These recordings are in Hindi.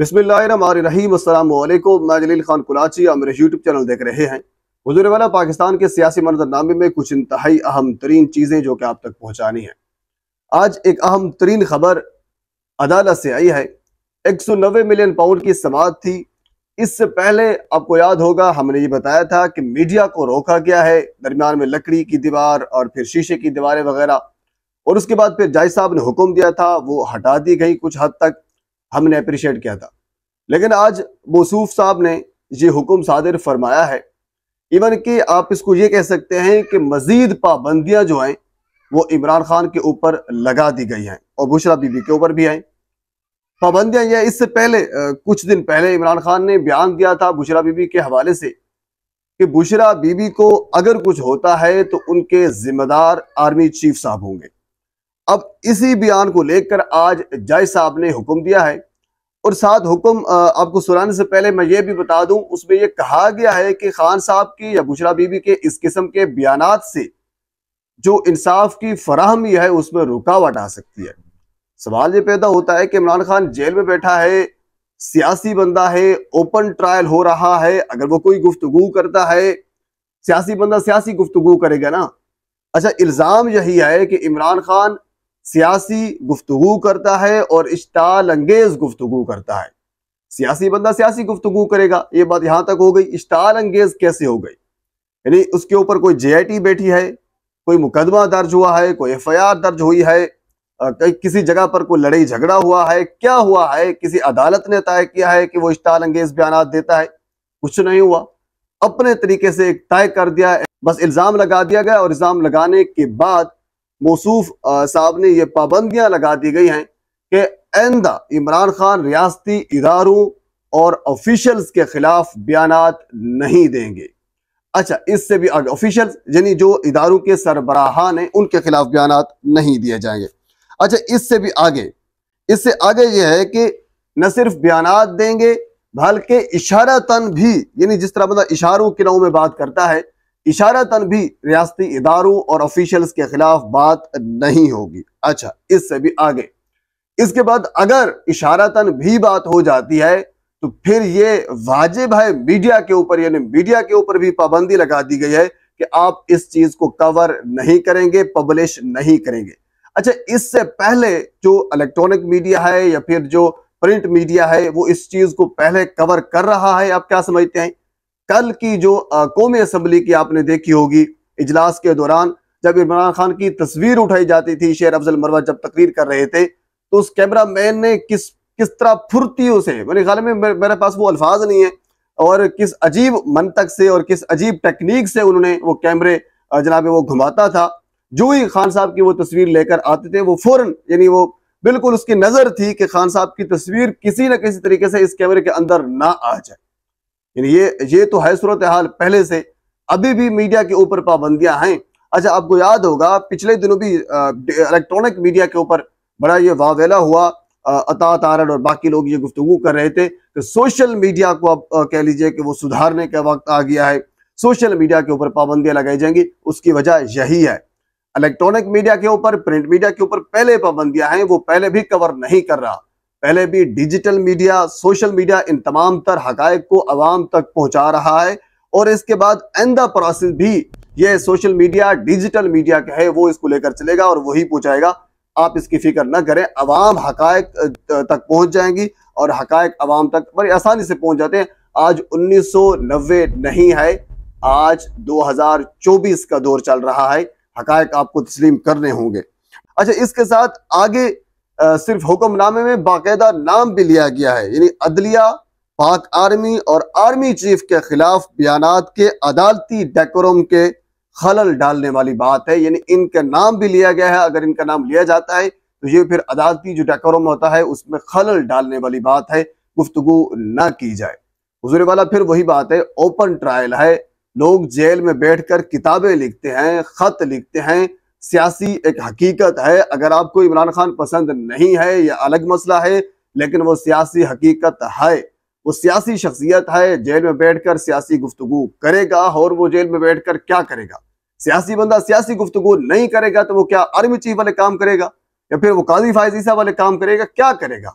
बिस्मिल्लाकुम मैं जलील खान कुलाची और मेरे यूट्यूब चैनल देख रहे हैं वाला पाकिस्तान के सियासी मंजरनामे में कुछ इंतहाई अहम तरीन चीज़ें जो कि आप तक पहुँचानी है आज एक अहम तरीन खबर अदालत से आई है एक सौ नब्बे मिलियन पाउंड की समात थी इससे पहले आपको याद होगा हमने ये बताया था कि मीडिया को रोका गया है दरमियान में लकड़ी की दीवार और फिर शीशे की दीवारें वगैरह और उसके बाद फिर जाय साहब ने हुक्म दिया था वो हटा दी गई कुछ हद तक हमने अप्रिशिएट किया था लेकिन आज मौसूफ साहब ने ये हुक्म सादर फरमाया है इवन कि आप इसको ये कह सकते हैं कि मजीद पाबंदियां जो हैं वो इमरान खान के ऊपर लगा दी गई हैं और बुशरा बीबी के ऊपर भी हैं पाबंदियां यह इससे पहले कुछ दिन पहले इमरान खान ने बयान दिया था बुशरा बीबी के हवाले से कि बुशरा बीबी को अगर कुछ होता है तो उनके जिम्मेदार आर्मी चीफ साहब होंगे अब इसी बयान को लेकर आज जज साहब ने हुक्म दिया है और साथ हुक्म आपको सुनाने से पहले मैं ये भी बता दूं उसमें यह कहा गया है कि खान साहब की या बुशरा बीबी के इस किस्म के बयान से जो इंसाफ की फराहमी है उसमें रुकावट आ सकती है सवाल ये पैदा होता है कि इमरान खान जेल में बैठा है सियासी बंदा है ओपन ट्रायल हो रहा है अगर वो कोई गुफ्तगु करता है सियासी बंदा सियासी गुफ्तगु करेगा ना अच्छा इल्ज़ाम यही है कि इमरान खान सियासी गुफ्तु करता है और इश्ताल अंगेज गुफ्तु करता है सियासी बंदा सियासी गुफ्तु करेगा ये बात यहां तक हो गई इश्ताल अंगेज कैसे हो गई यानी उसके ऊपर कोई जेआईटी बैठी है कोई मुकदमा दर्ज हुआ है कोई एफआईआर दर्ज हुई है आ, किसी जगह पर कोई लड़ाई झगड़ा हुआ है क्या हुआ है किसी अदालत ने तय किया है कि वो इश्ताल अंगेज बयान देता है कुछ नहीं हुआ अपने तरीके से एक तय कर दिया बस इल्ज़ाम लगा दिया गया और इल्ज़ाम लगाने के बाद मौसूफ साहब ने यह पाबंदियां लगा दी गई हैं कि आंदा इमरान खान रियाती इदारों और ऑफिशल्स के खिलाफ बयान नहीं देंगे अच्छा इससे भी आगे ऑफिशियल यानी जो इदारों के सरबराहान हैं उनके खिलाफ बयान नहीं दिए जाएंगे अच्छा इससे भी आगे इससे आगे यह है कि न सिर्फ बयान देंगे बल्कि तन भी यानी जिस तरह मतलब इशारों के नाव में बात करता है इशारतन भी रियाती इदारों और ऑफिशल्स के खिलाफ बात नहीं होगी अच्छा इससे भी आगे इसके बाद अगर इशारतन भी बात हो जाती है तो फिर ये वाजिब है मीडिया के ऊपर यानी मीडिया के ऊपर भी पाबंदी लगा दी गई है कि आप इस चीज को कवर नहीं करेंगे पब्लिश नहीं करेंगे अच्छा इससे पहले जो इलेक्ट्रॉनिक मीडिया है या फिर जो प्रिंट मीडिया है वो इस चीज को पहले कवर कर रहा है आप क्या समझते हैं कल की जो कौमी असम्बली की आपने देखी होगी इजलास के दौरान जब इमरान खान की तस्वीर उठाई जाती थी शेर अफजल मरवा जब तकरीर कर रहे थे तो उस कैमरा मैन ने किस किस तरह फुर्तियों से मेरे ख्याल में मेरे पास वो अल्फाज नहीं है और किस अजीब मनतक से और किस अजीब टेक्निक से उन्होंने वो कैमरे जनाब वो घुमाता था जो ही खान साहब की वो तस्वीर लेकर आते थे वो फौरन यानी वो बिल्कुल उसकी नजर थी कि खान साहब की तस्वीर किसी न किसी तरीके से इस कैमरे के अंदर ना आ जाए ये ये तो है सूरत हाल पहले से अभी भी मीडिया के ऊपर पाबंदियां हैं अच्छा आपको याद होगा पिछले दिनों भी इलेक्ट्रॉनिक मीडिया के ऊपर बड़ा ये वावेला हुआ अता तारण और बाकी लोग ये गुफ्तु कर रहे थे कि सोशल मीडिया को आप कह लीजिए कि वो सुधारने का वक्त आ गया है सोशल मीडिया के ऊपर पाबंदियां लगाई जाएंगी उसकी वजह यही है इलेक्ट्रॉनिक मीडिया के ऊपर प्रिंट मीडिया के ऊपर पहले पाबंदियां हैं वो पहले भी कवर नहीं कर रहा पहले भी डिजिटल मीडिया सोशल मीडिया इन तमाम तर हकायक को आवाम तक पहुंचा रहा है और इसके बाद आइंदा प्रोसेस भी ये सोशल मीडिया डिजिटल मीडिया का है वो इसको लेकर चलेगा और वही पहुंचाएगा आप इसकी फिक्र ना करें अवाम हक तक पहुंच जाएंगी और हक अवाम तक बड़ी आसानी से पहुंच जाते हैं आज उन्नीस नहीं है आज 2024 का दौर चल रहा है हकायक आपको तस्लीम करने होंगे अच्छा इसके साथ आगे सिर्फ हुक्मनामे में बाकायदा नाम भी लिया गया है यानी अदलिया पाक आर्मी और आर्मी चीफ के खिलाफ बयान के अदालती डेकोरम के खलल डालने वाली बात है यानी इनका नाम भी लिया गया है अगर इनका नाम लिया जाता है तो ये फिर अदालती जो डेकोरम होता है उसमें खलल डालने वाली बात है गुफ्तगु ना की जाए हजूर वाला फिर वही बात है ओपन ट्रायल है लोग जेल में बैठकर किताबें लिखते हैं खत लिखते हैं सियासी एक हकीकत है अगर आपको इमरान खान पसंद नहीं है यह अलग मसला है लेकिन वो सियासी हकीकत है वो सियासी शख्सियत है जेल में बैठकर सियासी गुफ्तु करेगा और वो जेल में बैठकर क्या करेगा सियासी बंदा सियासी गुफ्तु नहीं करेगा तो वो क्या आर्मी चीफ वाले काम करेगा या फिर वो काजी फायजीसा वाले काम करेगा क्या करेगा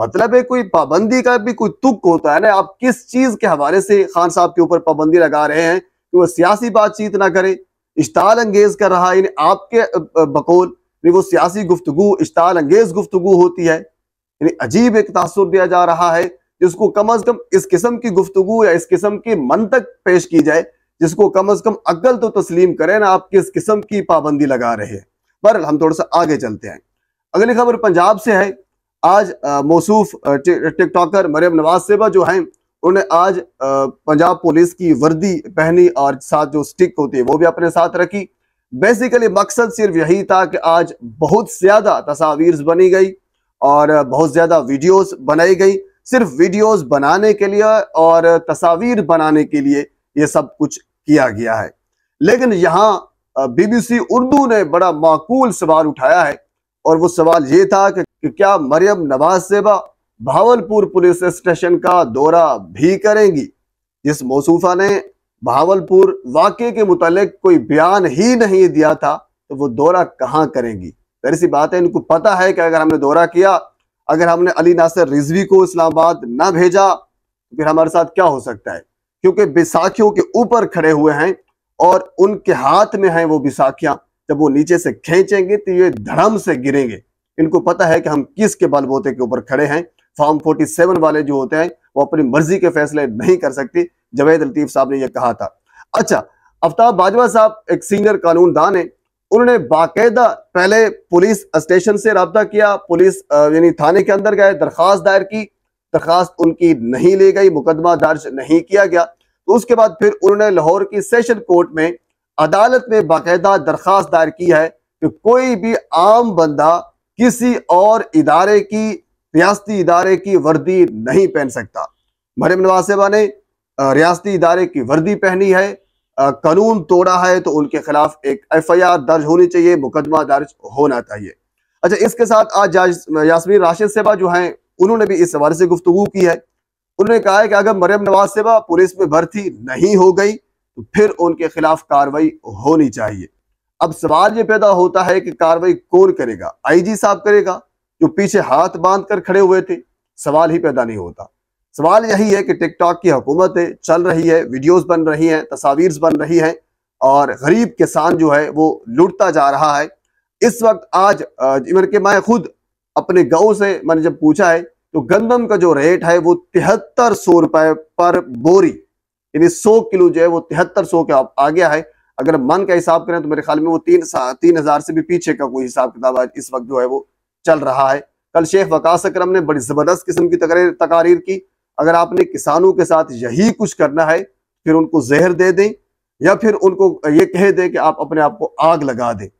मतलब है कोई पाबंदी का भी कोई तुक होता है ना आप किस चीज के हवाले से खान साहब के ऊपर पाबंदी लगा रहे हैं कि वो सियासी बातचीत ना करें इश्ताल अंगेज कर रहा है आपके बकौल वो सियासी गुफ्तु इश्ताल अंगेज गुफ्तु होती है यानी अजीब एक तासर दिया जा रहा है जिसको कम अज कम इस किस्म की गुफ्तु या इस किस्म के मन तक पेश की जाए जिसको कम अज कम अक्ल तो तस्लीम करें ना आप किस किस्म की पाबंदी लगा रहे पर हम थोड़ा सा आगे चलते हैं अगली खबर पंजाब से है आज मौसू टिकटॉकर मरियम नवाज सेबा जो हैं उन्होंने आज पंजाब पुलिस की वर्दी पहनी और साथ जो स्टिक होती है वो भी अपने साथ रखी बेसिकली मकसद सिर्फ यही था कि आज बहुत ज्यादा तस्वीर बनी गई और बहुत ज्यादा वीडियोस बनाई गई सिर्फ वीडियोस बनाने के लिए और तस्वीर बनाने के लिए ये सब कुछ किया गया है लेकिन यहाँ बीबीसी उर्दू ने बड़ा माकूल सवाल उठाया है और वो सवाल ये था कि क्या मरियम नवाज सेबा भावलपुर पुलिस स्टेशन का दौरा भी करेंगी जिस मौसूफा ने भावलपुर वाक्य के मुतालिक कोई बयान ही नहीं दिया था तो वो दौरा कहाँ करेंगी जहरी बात है इनको पता है कि अगर हमने दौरा किया अगर हमने अली नासिर रिजवी को इस्लामाबाद ना भेजा तो फिर हमारे साथ क्या हो सकता है क्योंकि बैसाखियों के ऊपर खड़े हुए हैं और उनके हाथ में हैं वो बैसाखियां जब वो नीचे से खींचेंगे तो ये धर्म से गिरेंगे इनको पता है कि हम किसके बलबोते के ऊपर खड़े हैं फॉर्म 47 वाले जो होते हैं वो अपनी मर्जी के फैसले नहीं कर सकते जवेद लतीफ साहब ने यह कहा था अच्छा अफ्ताब बाजवा साहब एक सीनियर कानूनदान है उन्होंने बाकायदा पहले पुलिस स्टेशन से रबता किया पुलिस यानी थाने के अंदर गए दरखास्त दायर की दरखास्त उनकी नहीं ली गई मुकदमा दर्ज नहीं किया गया तो उसके बाद फिर उन्होंने लाहौर की सेशन कोर्ट में अदालत में बाकायदा दरखास्त दायर की है कि कोई भी आम बंदा किसी और इदारे की रियाती इदारे की वर्दी नहीं पहन सकता मरियम नवाज नवासेबा ने रियाती इदारे की वर्दी पहनी है कानून तोड़ा है तो उनके खिलाफ एक एफ आई आर दर्ज होनी चाहिए मुकदमा दर्ज होना चाहिए अच्छा इसके साथ आज यासमीन राशिद सेबा जो हैं उन्होंने भी इस हवाले से गुफ्तु की है उन्होंने कहा है कि अगर मरियम नवाज सेबा पुलिस में भर्ती नहीं हो गई तो फिर उनके खिलाफ कार्रवाई होनी चाहिए अब सवाल ये पैदा होता है कि कार्रवाई कौन करेगा आईजी साहब करेगा जो पीछे हाथ बांध कर खड़े हुए थे सवाल ही पैदा नहीं होता सवाल यही है कि टिकटॉक की हुकूमत चल रही है वीडियोस बन रही हैं तस्वीर बन रही हैं और गरीब किसान जो है वो लुटता जा रहा है इस वक्त आज इवन के मैं खुद अपने गांव से मैंने जब पूछा है तो गंदम का जो रेट है वो तिहत्तर सौ रुपए पर बोरी यानी सौ किलो जो है वो तिहत्तर सौ के आ गया है अगर मन का हिसाब करें तो मेरे ख्याल में वो तीन तीन हजार से भी पीछे का कोई हिसाब किताब इस वक्त जो है वो चल रहा है कल शेख वकास अक्रम ने बड़ी जबरदस्त किस्म की तकरीर तकारीर की अगर आपने किसानों के साथ यही कुछ करना है फिर उनको जहर दे दें या फिर उनको ये कह दें कि आप अपने आप को आग लगा दें